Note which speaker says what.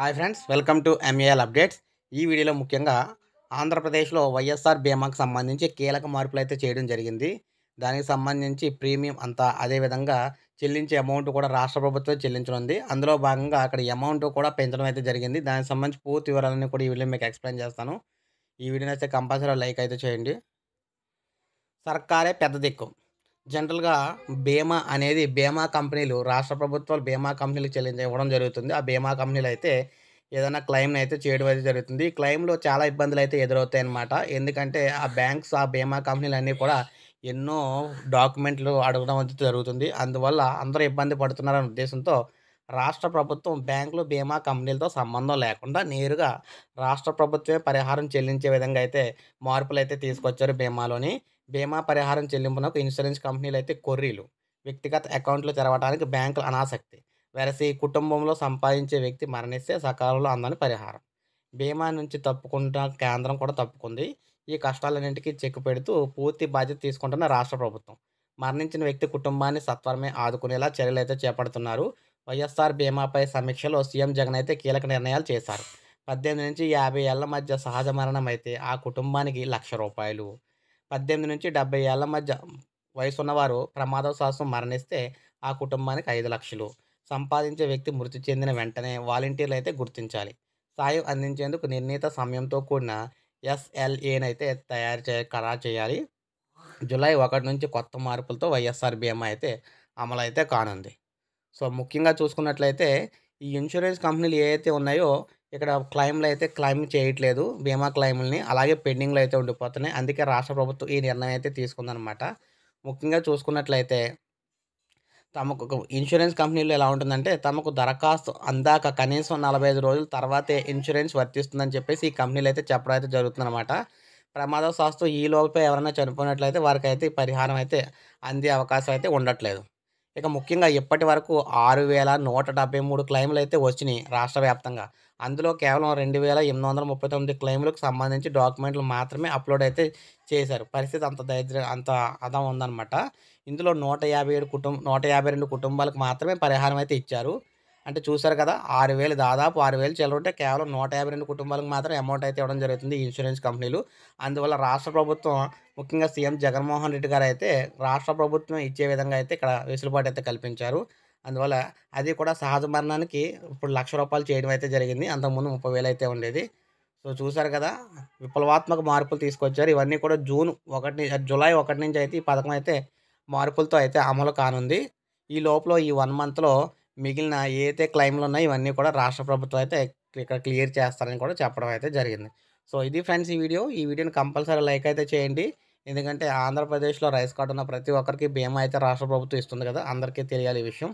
Speaker 1: hi friends welcome to M A L updates ఈ వీడియోలో ముఖ్యంగా ఆంధ్రప్రదేశ్లో వైఎస్ఆర్ బీమాకు సంబంధించి కీలక మార్పులు అయితే చేయడం జరిగింది దానికి సంబంధించి ప్రీమియం అంతా అదేవిధంగా చెల్లించే అమౌంట్ కూడా రాష్ట్ర ప్రభుత్వం చెల్లించనుంది అందులో భాగంగా అక్కడ అమౌంట్ కూడా పెంచడం అయితే జరిగింది దానికి సంబంధించి పూర్తి వివరాలన్నీ కూడా ఈ వీడియో మీకు ఎక్స్ప్లెయిన్ చేస్తాను ఈ వీడియోని అయితే కంపల్సరీ లైక్ అయితే చేయండి సర్కారే పెద్ద దిక్కు జనరల్గా బీమా అనేది బీమా కంపెనీలు రాష్ట్ర ప్రభుత్వాలు బీమా కంపెనీలకు చెల్లించి ఇవ్వడం జరుగుతుంది ఆ బీమా కంపెనీలు అయితే ఏదైనా క్లెయిమ్ని అయితే చేయడం అయితే జరుగుతుంది క్లెయిమ్లో చాలా ఇబ్బందులు అయితే ఎదురవుతాయి ఎందుకంటే ఆ బ్యాంక్స్ ఆ బీమా కంపెనీలు అన్నీ కూడా ఎన్నో డాక్యుమెంట్లు అడగడం అయితే జరుగుతుంది అందువల్ల అందరూ ఇబ్బంది పడుతున్నారనే ఉద్దేశంతో రాష్ట్ర ప్రభుత్వం బ్యాంకులు బీమా కంపెనీలతో సంబంధం లేకుండా నేరుగా రాష్ట్ర ప్రభుత్వమే పరిహారం చెల్లించే విధంగా అయితే మార్పులు అయితే తీసుకొచ్చారు బీమాలోని బీమా పరిహారం చెల్లింపునకు ఇన్సూరెన్స్ కంపెనీలు అయితే కొర్రీలు వ్యక్తిగత అకౌంట్లు తెరవడానికి బ్యాంకులు అనాసక్తి వెరసి కుటుంబంలో సంపాదించే వ్యక్తి మరణిస్తే సకాలంలో అందని పరిహారం బీమా నుంచి తప్పుకుంటున్న కేంద్రం కూడా తప్పుకుంది ఈ కష్టాలన్నింటికీ చెక్కు పెడుతూ పూర్తి బాధ్యత తీసుకుంటున్న రాష్ట్ర ప్రభుత్వం మరణించిన వ్యక్తి కుటుంబాన్ని సత్వరమే ఆదుకునేలా చర్యలు అయితే చేపడుతున్నారు వైఎస్ఆర్ బీమాపై సమీక్షలో సీఎం జగన్ అయితే కీలక నిర్ణయాలు చేశారు పద్దెనిమిది నుంచి యాభై ఏళ్ల మధ్య సహజ మరణం అయితే ఆ కుటుంబానికి లక్ష రూపాయలు పద్దెనిమిది నుంచి డెబ్బై ఏళ్ల మధ్య వయసు ఉన్నవారు ప్రమాదవశాస్త్రం మరణిస్తే ఆ కుటుంబానికి ఐదు లక్షలు సంపాదించే వ్యక్తి మృతి చెందిన వెంటనే వాలంటీర్లు అయితే గుర్తించాలి సాయం అందించేందుకు నిర్ణీత సమయంతో కూడిన ఎస్ఎల్ఏనైతే తయారు చే ఖరారు చేయాలి జూలై ఒకటి నుంచి కొత్త మార్పులతో వైఎస్ఆర్ బీమా అయితే అమలైతే కానుంది సో ముఖ్యంగా చూసుకున్నట్లయితే ఈ ఇన్సూరెన్స్ కంపెనీలు ఏవైతే ఉన్నాయో ఇక్కడ క్లైమ్లు అయితే క్లైమ్ చేయట్లేదు బీమా క్లైమ్లని అలాగే పెండింగ్లు అయితే ఉండిపోతున్నాయి అందుకే రాష్ట్ర ప్రభుత్వం ఈ నిర్ణయం అయితే తీసుకుందనమాట ముఖ్యంగా చూసుకున్నట్లయితే తమకు ఇన్సూరెన్స్ కంపెనీలు ఎలా ఉంటుందంటే తమకు దరఖాస్తు అందాక కనీసం నలభై ఐదు రోజుల తర్వాతే ఇన్సూరెన్స్ వర్తిస్తుందని చెప్పేసి ఈ కంపెనీలు అయితే చెప్పడం అయితే జరుగుతుందన్నమాట ప్రమాదవశాస్తు ఈ లోపే ఎవరైనా చనిపోయినట్లయితే వారికైతే పరిహారం అయితే అందే అవకాశం అయితే ఉండట్లేదు ఇక ముఖ్యంగా ఇప్పటి వరకు ఆరు వేల నూట డెబ్బై మూడు క్లెయిమ్లు అయితే వచ్చినాయి రాష్ట్ర వ్యాప్తంగా అందులో కేవలం రెండు వేల ఎనిమిది వందల ముప్పై తొమ్మిది క్లెయిమ్లకు సంబంధించి డాక్యుమెంట్లు మాత్రమే అప్లోడ్ అయితే చేశారు పరిస్థితి అంత దరిద్ర అంత అదం ఉందన్నమాట ఇందులో నూట యాభై ఏడు కుటుంబ నూట యాభై రెండు కుటుంబాలకు మాత్రమే పరిహారం అయితే ఇచ్చారు అంటే చూసారు కదా ఆరు వేలు దాదాపు ఆరు వేలు చెల్లరుంటే కేవలం నూట యాభై రెండు కుటుంబాలకు మాత్రం అమౌంట్ అయితే ఇవ్వడం జరుగుతుంది ఇన్సూరెన్స్ కంపెనీలు అందువల్ల రాష్ట్ర ప్రభుత్వం ముఖ్యంగా సీఎం జగన్మోహన్ రెడ్డి గారు అయితే రాష్ట్ర ప్రభుత్వం ఇచ్చే విధంగా అయితే ఇక్కడ వెసులుబాటు అయితే కల్పించారు అందువల్ల అది కూడా సహజ మరణానికి ఇప్పుడు లక్ష రూపాయలు చేయడం అయితే జరిగింది అంతకుముందు ముప్పై వేలు అయితే ఉండేది సో చూసారు కదా విప్లవాత్మక మార్పులు తీసుకొచ్చారు ఇవన్నీ కూడా జూన్ ఒకటి జూలై ఒకటి నుంచి అయితే ఈ పథకం అయితే మార్పులతో అయితే అమలు కానుంది ఈ లోపల ఈ వన్ మంత్లో మిగిలిన ఏదైతే క్లైమ్లు ఉన్నాయో ఇవన్నీ కూడా రాష్ట్ర ప్రభుత్వం అయితే ఇక్కడ క్లియర్ చేస్తారని కూడా చెప్పడం అయితే జరిగింది సో ఇది ఫ్రెండ్స్ ఈ వీడియో ఈ వీడియోని కంపల్సరీ లైక్ అయితే చేయండి ఎందుకంటే ఆంధ్రప్రదేశ్లో రైస్ కార్డు ఉన్న ప్రతి ఒక్కరికి బీమా అయితే రాష్ట్ర ప్రభుత్వం ఇస్తుంది కదా అందరికీ తెలియాలి ఈ విషయం